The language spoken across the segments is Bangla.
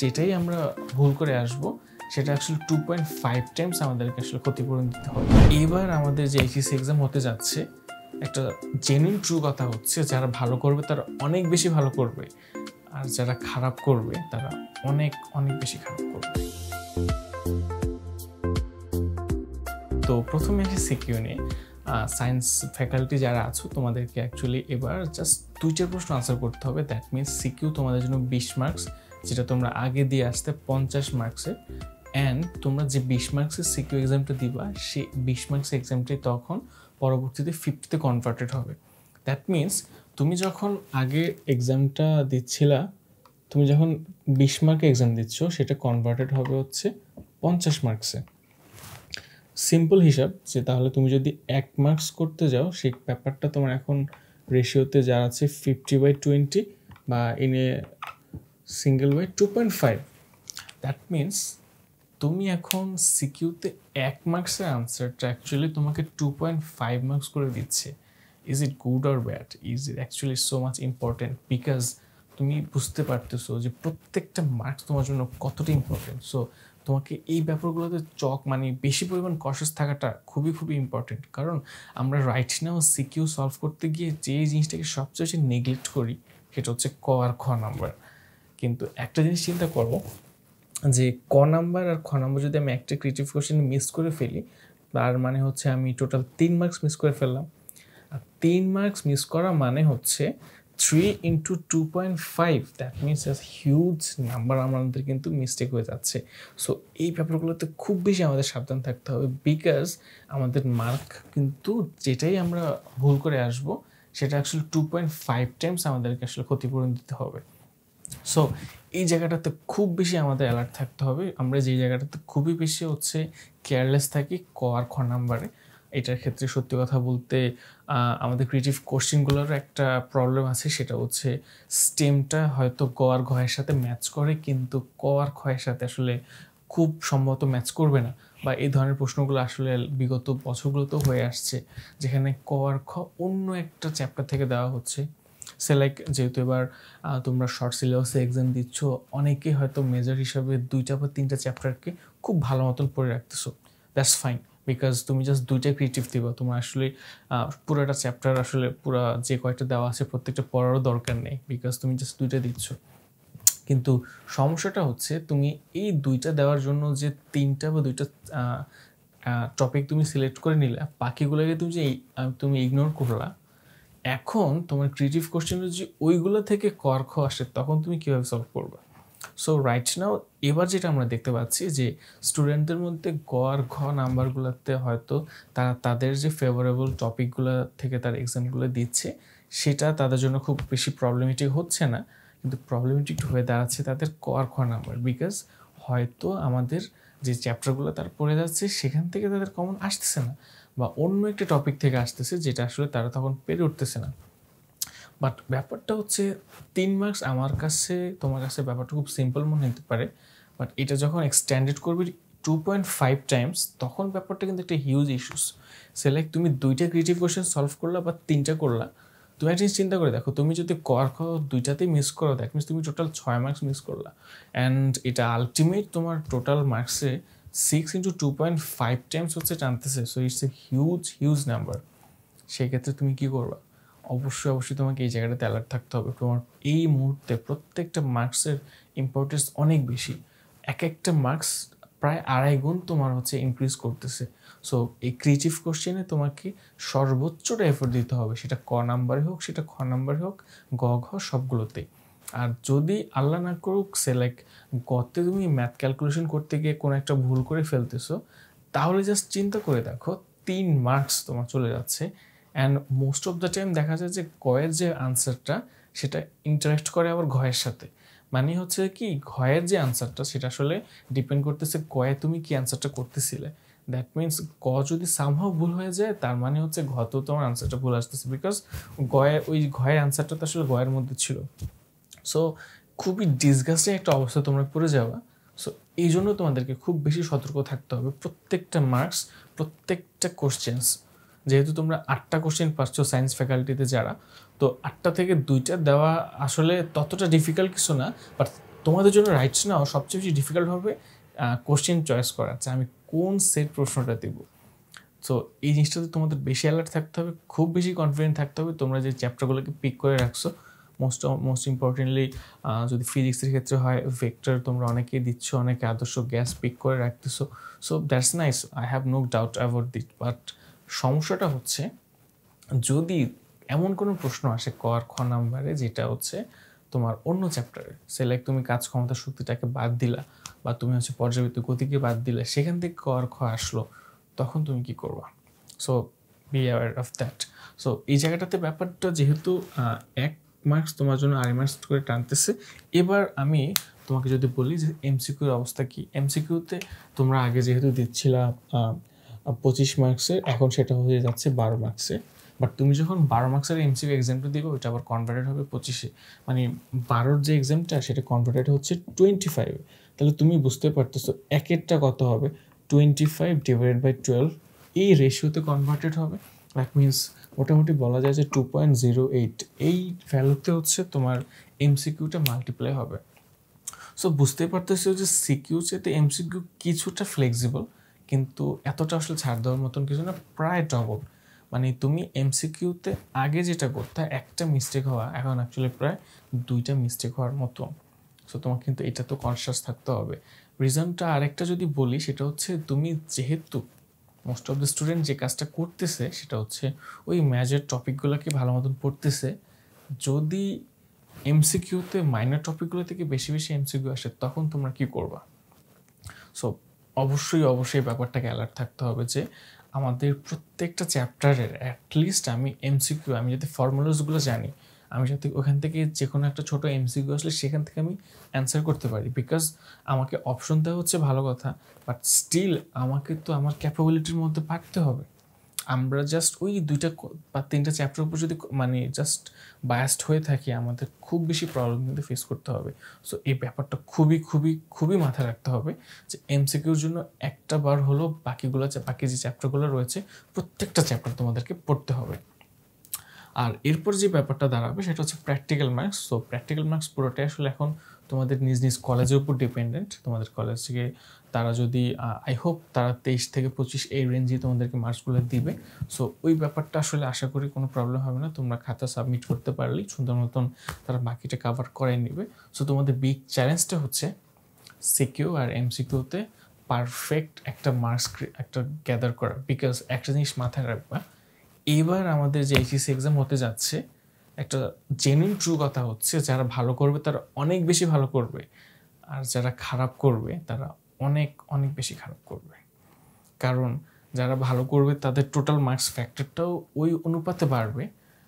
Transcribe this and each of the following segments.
যেটাই আমরা ভুল করে আসব সেটা আসলে টু পয়েন্ট ফাইভ টাইমস আমাদেরকে আসলে ক্ষতিপূরণ দিতে হবে এবার আমাদের যে এইচএসসি এক্সাম হতে যাচ্ছে একটা জেনুইন ট্রু কথা হচ্ছে যারা ভালো করবে তারা অনেক বেশি ভালো করবে আর যারা খারাপ করবে তারা অনেক অনেক বেশি খারাপ করবে তো প্রথমে আসি সিকিউ নিয়ে সায়েন্স ফ্যাকাল্টি যারা আছো তোমাদেরকে অ্যাকচুয়ালি এবার জাস্ট দুইটার প্রশ্ন আনসার করতে হবে দ্যাট মিনস সিকিউ তোমাদের জন্য বিশ মার্কস যেটা তোমরা আগে দিয়ে আসতে পঞ্চাশ মার্কসের অ্যান্ড তোমরা যে বিশ মার্কসের সিকিউ এক্সামটা দিবা সেই বিশ মার্কস এক্সামটি তখন পরবর্তীতে ফিফটিতে কনভার্টেড হবে দ্যাট মিন্স তুমি যখন আগে এক্সামটা দিচ্ছিলা তুমি যখন বিশ মার্কে এক্সাম দিচ্ছ সেটা কনভার্টেড হবে হচ্ছে পঞ্চাশ মার্কসে সিম্পল হিসাব যে তাহলে তুমি যদি এক মার্কস করতে যাও সেই ব্যাপারটা তোমার এখন রেশিওতে যা আছে ফিফটি বাই টোয়েন্টি বা ইনে single way two point five that means তুমি এখন সিকিউতে এক মার্কসের আনসারটা অ্যাকচুয়ালি তোমাকে টু পয়েন্ট ফাইভ মার্কস করে দিচ্ছে is it good or bad is it actually so much important because তুমি বুঝতে পারতেছো যে প্রত্যেকটা মার্কস তোমার জন্য কতটা ইম্পর্টেন্ট সো তোমাকে এই ব্যাপারগুলোতে চক মানে বেশি পরিমাণ কসেস থাকাটা খুবই খুবই ইম্পর্টেন্ট কারণ আমরা রাইট নাও সিকিউ সলভ করতে গিয়ে যে জিনিসটাকে সবচেয়ে বেশি নেগলেক্ট করি সেটা হচ্ছে ক আর খ নাম্বার কিন্তু একটা জিনিস চিন্তা করবো যে ক নাম্বার আর খ নাম্বার যদি আমি একটা ক্রিয়েটিভ কোশ্চেন মিস করে ফেলি তার মানে হচ্ছে আমি টোটাল তিন মার্কস মিস করে ফেললাম আর তিন মার্কস মিস করা মানে হচ্ছে three into two point five that means huge number আমাদের কিন্তু মিস্টেক হয়ে যাচ্ছে সো এই ব্যাপারগুলোতে খুব বেশি আমাদের সাবধান থাকতে হবে বিকজ আমাদের মার্ক কিন্তু যেটাই আমরা ভুল করে আসবো সেটা আসলে টু পয়েন্ট ফাইভ টাইমস আমাদেরকে আসলে ক্ষতিপূরণ দিতে হবে সো এই জায়গাটাতে খুব বেশি আমাদের অ্যালার্ট থাকতে হবে আমরা যে জায়গাটাতে খুবই বেশি হচ্ছে কেয়ারলেস থাকি ক আর খ নাম্বারে এটার ক্ষেত্রে সত্যি কথা বলতে আমাদের ক্রিয়েটিভ কোশ্চিনগুলোর একটা প্রবলেম আছে সেটা হচ্ছে স্টেমটা হয়তো ক আর ঘয়ের সাথে ম্যাচ করে কিন্তু ক আর খয়ের সাথে আসলে খুব সম্ভবত ম্যাচ করবে না বা এই ধরনের প্রশ্নগুলো আসলে বিগত বছরগুলোতেও হয়ে আসছে যেখানে ক আর খ অন্য একটা চ্যাপ্টার থেকে দেওয়া হচ্ছে সেলেক যেহেতু এবার তোমরা শর্ট সিলেবাসে এক্সাম দিচ্ছ অনেকেই হয়তো মেজর হিসাবে দুইটা বা তিনটা চ্যাপ্টারকে খুব ভালো মতন পড়ে রাখতেছো দ্যাটস ফাইন বিকজ তুমি জাস্ট দুইটা ক্রিয়েটিভ দিব তোমার আসলে পুরোটা চ্যাপ্টার আসলে পুরা যে কয়েকটা দেওয়া আছে প্রত্যেকটা পড়ারও দরকার নেই বিকজ তুমি জাস্ট দুইটা দিচ্ছ কিন্তু সমস্যাটা হচ্ছে তুমি এই দুইটা দেওয়ার জন্য যে তিনটা বা দুইটা টপিক তুমি সিলেক্ট করে নিলে বাকিগুলোকে তুমি যে তুমি ইগনোর করলা এখন তোমার ক্রিয়েটিভ কোশ্চেন যদি ওইগুলো থেকে খ আসে তখন তুমি কীভাবে সলভ করবে সো রাইট নাও এবার যেটা আমরা দেখতে পাচ্ছি যে স্টুডেন্টদের মধ্যে গড় ঘ নাম্বারগুলোতে হয়তো তারা তাদের যে ফেভারেবল টপিকগুলো থেকে তার এক্সামগুলো দিচ্ছে সেটা তাদের জন্য খুব বেশি প্রবলেমেটিক হচ্ছে না কিন্তু প্রবলেমেটিক হয়ে দাঁড়াচ্ছে তাদের কর খ নাম্বার বিকজ হয়তো আমাদের যে চ্যাপ্টারগুলো তার পড়ে যাচ্ছে সেখান থেকে তাদের কমন আসতেছে না বা অন্য একটা টপিক থেকে আসতেছে যেটা আসলে তারা তখন পেরে উঠতেছে না বাট ব্যাপারটা হচ্ছে তিন মার্কস আমার কাছে তোমার কাছে ব্যাপারটা খুব সিম্পল মনে হতে পারে বাট এটা যখন এক্সটেন্ডেড করবি টু পয়েন্ট ফাইভ টাইমস তখন ব্যাপারটা কিন্তু একটা হিউজ ইস্যুস সে লাইক তুমি দুইটা ক্রিয়েটিভ কোয়েশ্চেন সলভ করলা বা তিনটা করলা তুমি একটা জিনিস চিন্তা করে দেখো তুমি যদি কর খ দুইটাতেই মিস করো দেখ মিস তুমি টোটাল ছয় মার্কস মিস করলা অ্যান্ড এটা আলটিমেট তোমার টোটাল মার্কসে six into two point five times হচ্ছে টানতেছে so it's a huge huge number সেক্ষেত্রে তুমি কী করবা অবশ্যই অবশ্যই তোমাকে এই জায়গাটাতে অ্যালার্ট থাকতে হবে তোমার এই মুহূর্তে প্রত্যেকটা মার্কসের ইম্পর্টেন্স অনেক বেশি এক একটা মার্কস প্রায় আড়াই গুণ তোমার হচ্ছে ইনক্রিজ করতেছে সো এই ক্রিয়েটিভ কোশ্চেনে তোমাকে সর্বোচ্চটা এফোর্ট দিতে হবে সেটা ক নাম্বারে হোক সেটা খ নাম্বারে হোক গ ঘ সবগুলোতেই আর যদি আল্লাহ না করুক সে লাইক গতে তুমি ম্যাথ ক্যালকুলেশন করতে গিয়ে কোনো একটা ভুল করে ফেলতেছো তাহলে জাস্ট চিন্তা করে দেখো তিন মার্কস তোমার চলে যাচ্ছে and most of the time দেখা যায় যে গয়ের যে আনসারটা সেটা ইন্টারেক্ট করে আবার ঘয়ের সাথে মানে হচ্ছে কি ঘয়ের যে আনসারটা সেটা আসলে ডিপেন্ড করতেছে কয়ে তুমি কি আনসারটা করতেছিলে দ্যাট মিন্স ক যদি সামহাও ভুল হয়ে যায় তার মানে হচ্ছে ঘ তো তোমার আনসারটা ভুল আসতেছে বিকজ গয়ে ওই ঘয়ের আনসারটা তো আসলে গয়ের মধ্যে ছিল সো খুবই ডিসগাস্টিং একটা অবস্থা তোমরা পড়ে যাওয়া সো এই জন্য তোমাদেরকে খুব বেশি সতর্ক থাকতে হবে প্রত্যেকটা মার্কস প্রত্যেকটা কোশ্চেন্স যেহেতু তোমরা আটটা কোশ্চেন পাচ্ছ সায়েন্স ফ্যাকাল্টিতে যারা তো আটটা থেকে দুইটা দেওয়া আসলে ততটা ডিফিকাল্ট কিছু না বাট তোমাদের জন্য রাইটস নাও সবচেয়ে বেশি ডিফিকাল্ট হবে কোশ্চেন চয়েস করা যে আমি কোন সেট প্রশ্নটা দেব সো এই জিনিসটাতে তোমাদের বেশি অ্যালার্ট থাকতে হবে খুব বেশি কনফিডেন্ট থাকতে হবে তোমরা যে চ্যাপ্টারগুলোকে পিক করে রাখছো মোস্ট মোস্ট ইম্পর্টেন্টলি যদি ফিজিক্সের ক্ষেত্রে হয় ভেক্টর তোমরা অনেকেই দিচ্ছ অনেকে আদর্শ গ্যাস পিক করে রাখতেছো so that's nice I have no doubt about that but সমস্যাটা হচ্ছে যদি এমন কোনো প্রশ্ন আসে কর খ নাম্বারে যেটা হচ্ছে তোমার অন্য চ্যাপ্টারে সে লাইক তুমি কাজ ক্ষমতা শক্তিটাকে বাদ দিলা বা তুমি হচ্ছে পর্যাবৃত্ত গতিকে বাদ দিলে সেখান থেকে কর খ আসলো তখন তুমি কি করবা so be aware of that so এই জায়গাটাতে ব্যাপারটা যেহেতু এক মার্কস তোমার জন্য আড়াই মার্কস করে টানতেছে এবার আমি তোমাকে যদি বলি যে এমসিকিউর অবস্থা কী এমসিকিউতে তোমরা আগে যেহেতু দিচ্ছিলা পঁচিশ মার্কসের এখন সেটা হয়ে যাচ্ছে বারো মার্কসের বাট তুমি যখন বারো মার্কসের এমসিকিউ এক্সামটা দেবে ওইটা আবার কনভার্টেড হবে পঁচিশে মানে বারোর যে এক্সামটা সেটা কনভার্টেড হচ্ছে টোয়েন্টি ফাইভে তাহলে তুমি বুঝতে পারতেছো একেরটা কত হবে twenty five divided by twelve এই রেশিওতে কনভার্টেড হবে দ্যাট মিনস মোটামুটি বলা যায় যে টু পয়েন্ট জিরো এইট এই ভ্যালুতে হচ্ছে তোমার এমসিকিউটা মাল্টিপ্লাই হবে সো বুঝতেই পারতেছি যে সিকিউ চেতে এমসিকিউ কিছুটা ফ্লেক্সিবল কিন্তু এতটা আসলে ছাড় দেওয়ার মতন কিছু না প্রায় ডবল মানে তুমি এমসিকিউতে আগে যেটা করতে একটা মিস্টেক হওয়া এখন অ্যাকচুয়ালি প্রায় দুইটা মিস্টেক হওয়ার মতো সো তোমার কিন্তু এটা তো কনসিয়াস থাকতে হবে রিজনটা আরেকটা যদি বলি সেটা হচ্ছে তুমি যেহেতু মোস্ট অফ দ্য স্টুডেন্ট যে কাজটা করতেছে সেটা হচ্ছে ওই ম্যাজের টপিকগুলোকে ভালো মতন পড়তেছে যদি এমসিকিউতে মাইনার টপিকগুলো থেকে বেশি বেশি এমসিকিউ আসে তখন তোমরা কি করবা সো অবশ্যই অবশ্যই ব্যাপারটাকে অ্যালার্ট থাকতে হবে যে আমাদের প্রত্যেকটা চ্যাপ্টারের অ্যাটলিস্ট আমি এমসিকিউ আমি যদি ফর্মুলাসগুলো জানি আমি যাতে ওখান থেকে যে কোনো একটা ছোটো এমসিকিউ আসলে সেখান থেকে আমি অ্যান্সার করতে পারি বিকজ আমাকে অপশন দেওয়া হচ্ছে ভালো কথা বাট স্টিল আমাকে তো আমার ক্যাপাবিলিটির মধ্যে পারতে হবে আমরা জাস্ট ওই দুইটা বা তিনটা চ্যাপ্টার উপর যদি মানে জাস্ট বায়াস্ট হয়ে থাকি আমাদের খুব বেশি প্রবলেম কিন্তু ফেস করতে হবে সো এই ব্যাপারটা খুবই খুবই খুবই মাথায় রাখতে হবে যে এমসিকিউর জন্য একটা বার হলো বাকিগুলো বাকি যে চ্যাপ্টারগুলো রয়েছে প্রত্যেকটা চ্যাপ্টার তোমাদেরকে পড়তে হবে আর এরপর যে ব্যাপারটা দাঁড়াবে সেটা হচ্ছে প্র্যাকটিক্যাল মার্কস তো প্র্যাকটিক্যাল মার্কস পুরোটাই আসলে এখন তোমাদের নিজ নিজ কলেজের উপর ডিপেন্ডেন্ট তোমাদের কলেজ থেকে তারা যদি আই হোপ তারা তেইশ থেকে পঁচিশ এই রেঞ্জে তোমাদেরকে মার্কসগুলো দিবে সো ওই ব্যাপারটা আসলে আশা করি কোনো প্রবলেম হবে না তোমরা খাতা সাবমিট করতে পারলেই সুন্দর মতন তারা বাকিটা কাভার করে নেবে সো তোমাদের বিগ চ্যালেঞ্জটা হচ্ছে সিকিউ আর এমসিকিউতে পারফেক্ট একটা মার্কস একটা গ্যাদার করা বিকজ একটা জিনিস মাথায় রাখবা এবার আমাদের যে এইচএসি এক্সাম হতে যাচ্ছে একটা জেনুইন ট্রু কথা হচ্ছে যারা ভালো করবে তারা অনেক বেশি ভালো করবে আর যারা খারাপ করবে তারা অনেক অনেক বেশি খারাপ করবে কারণ যারা ভালো করবে তাদের টোটাল মার্কস ফ্যাক্টরটাও ওই অনুপাতে বাড়বে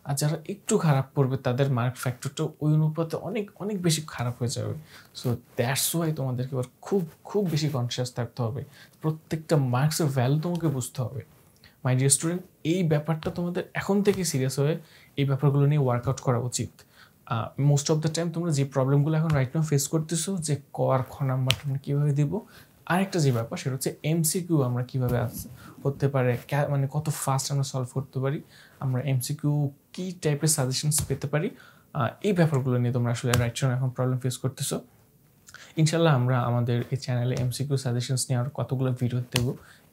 আর যারা একটু খারাপ করবে তাদের মার্ক ফ্যাক্টরটাও ওই অনুপাতে অনেক অনেক বেশি খারাপ হয়ে যাবে সো দ্যাটস ওয়াই তোমাদেরকে এবার খুব খুব বেশি কনসিয়াস থাকতে হবে প্রত্যেকটা মার্কসের ভ্যালু তোমাকে বুঝতে হবে মাই ডিয়ার স্টুডেন্ট এই ব্যাপারটা তোমাদের এখন থেকে সিরিয়াস হয়ে এই ব্যাপারগুলো নিয়ে ওয়ার্কআউট করা উচিত মোস্ট অফ দ্য টাইম তোমরা যে প্রবলেমগুলো এখন রাইট নাও ফেস করতেছো যে ক আর খ নাম্বার তোমরা কীভাবে দেবো আরেকটা যে ব্যাপার সেটা হচ্ছে এমসিকিউ আমরা কীভাবে করতে পারে মানে কত ফাস্ট আমরা সলভ করতে পারি আমরা এমসিকিউ কী টাইপের সাজেশনস পেতে পারি এই ব্যাপারগুলো নিয়ে তোমরা আসলে রাইট এখন প্রবলেম ফেস করতেছো ইনশাল্লাহ আমরা আমাদের এই চ্যানেলে এমসিকিউ সাজেশনস নিয়ে আর কতগুলো ভিডিও দেব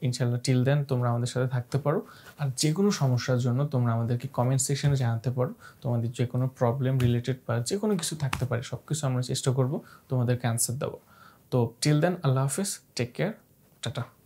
ইনশাল্লাহ টিল দেন তোমরা আমাদের সাথে থাকতে পারো আর যে কোনো সমস্যার জন্য তোমরা আমাদেরকে কমেন্ট সেকশনে জানাতে পারো তোমাদের যে কোনো প্রবলেম রিলেটেড বা যে কোনো কিছু থাকতে পারে সব কিছু আমরা চেষ্টা করবো তোমাদেরকে অ্যান্সার দেবো তো টিল দেন আল্লাহ হাফিজ টেক কেয়ার টাটা